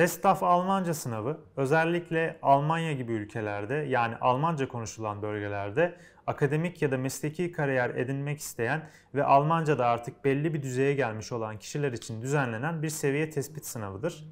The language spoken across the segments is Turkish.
TESTAF Almanca sınavı özellikle Almanya gibi ülkelerde yani Almanca konuşulan bölgelerde akademik ya da mesleki kariyer edinmek isteyen ve Almanca'da artık belli bir düzeye gelmiş olan kişiler için düzenlenen bir seviye tespit sınavıdır.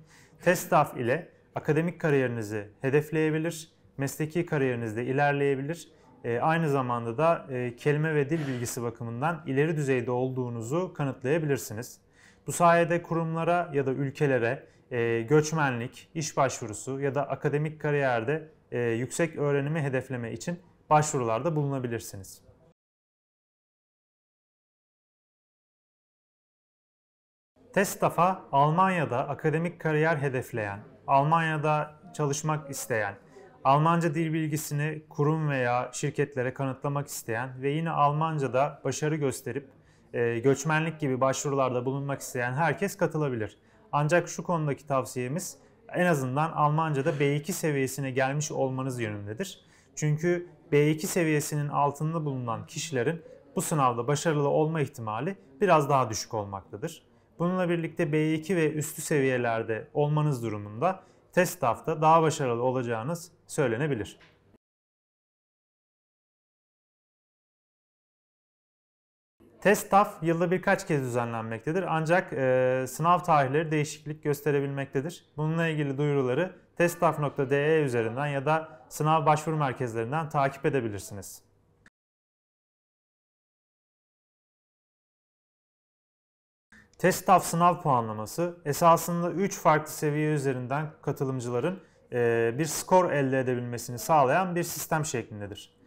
TESTAF ile akademik kariyerinizi hedefleyebilir, mesleki kariyerinizde ilerleyebilir, e, aynı zamanda da e, kelime ve dil bilgisi bakımından ileri düzeyde olduğunuzu kanıtlayabilirsiniz. Bu sayede kurumlara ya da ülkelere e, göçmenlik, iş başvurusu ya da akademik kariyerde e, yüksek öğrenimi hedefleme için başvurularda bulunabilirsiniz. Testafa, Almanya'da akademik kariyer hedefleyen, Almanya'da çalışmak isteyen, Almanca dil bilgisini kurum veya şirketlere kanıtlamak isteyen ve yine Almanca'da başarı gösterip e, göçmenlik gibi başvurularda bulunmak isteyen herkes katılabilir. Ancak şu konudaki tavsiyemiz en azından Almanca'da B2 seviyesine gelmiş olmanız yönündedir. Çünkü B2 seviyesinin altında bulunan kişilerin bu sınavda başarılı olma ihtimali biraz daha düşük olmaktadır. Bununla birlikte B2 ve üstü seviyelerde olmanız durumunda test hafta daha başarılı olacağınız söylenebilir. Test TAF yılda birkaç kez düzenlenmektedir ancak e, sınav tarihleri değişiklik gösterebilmektedir. Bununla ilgili duyuruları testtaf.de üzerinden ya da sınav başvuru merkezlerinden takip edebilirsiniz. Test TestTAF sınav puanlaması esasında 3 farklı seviye üzerinden katılımcıların e, bir skor elde edebilmesini sağlayan bir sistem şeklindedir.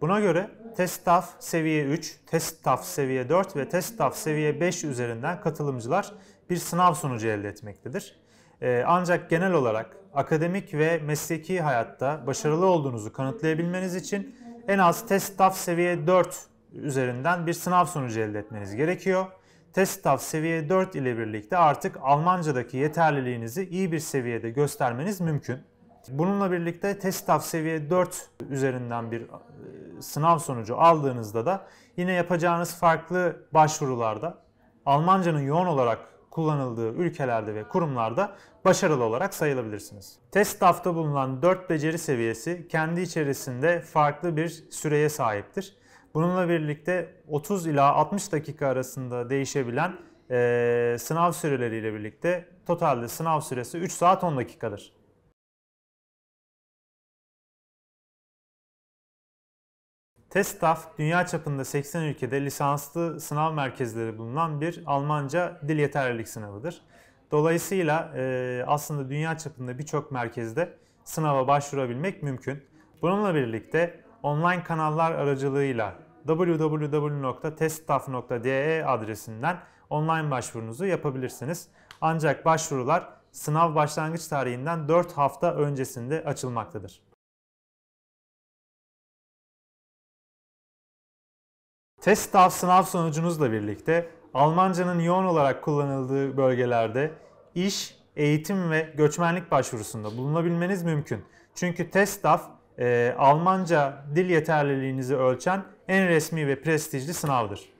Buna göre Testaf seviye 3, Testaf seviye 4 ve Testaf seviye 5 üzerinden katılımcılar bir sınav sonucu elde etmektedir. Ee, ancak genel olarak akademik ve mesleki hayatta başarılı olduğunuzu kanıtlayabilmeniz için en az Testaf seviye 4 üzerinden bir sınav sonucu elde etmeniz gerekiyor. Testaf seviye 4 ile birlikte artık Almancadaki yeterliliğinizi iyi bir seviyede göstermeniz mümkün. Bununla birlikte test TAF seviye 4 üzerinden bir e, sınav sonucu aldığınızda da yine yapacağınız farklı başvurularda Almancanın yoğun olarak kullanıldığı ülkelerde ve kurumlarda başarılı olarak sayılabilirsiniz. Test TAF'ta bulunan 4 beceri seviyesi kendi içerisinde farklı bir süreye sahiptir. Bununla birlikte 30 ila 60 dakika arasında değişebilen e, sınav süreleriyle birlikte totalde sınav süresi 3 saat 10 dakikadır. TESTAF, dünya çapında 80 ülkede lisanslı sınav merkezleri bulunan bir Almanca dil yeterlilik sınavıdır. Dolayısıyla e, aslında dünya çapında birçok merkezde sınava başvurabilmek mümkün. Bununla birlikte online kanallar aracılığıyla www.teststaff.de adresinden online başvurunuzu yapabilirsiniz. Ancak başvurular sınav başlangıç tarihinden 4 hafta öncesinde açılmaktadır. Test TAF sınav sonucunuzla birlikte Almancanın yoğun olarak kullanıldığı bölgelerde iş, eğitim ve göçmenlik başvurusunda bulunabilmeniz mümkün. Çünkü TESTAF e, Almanca dil yeterliliğinizi ölçen en resmi ve prestijli sınavdır.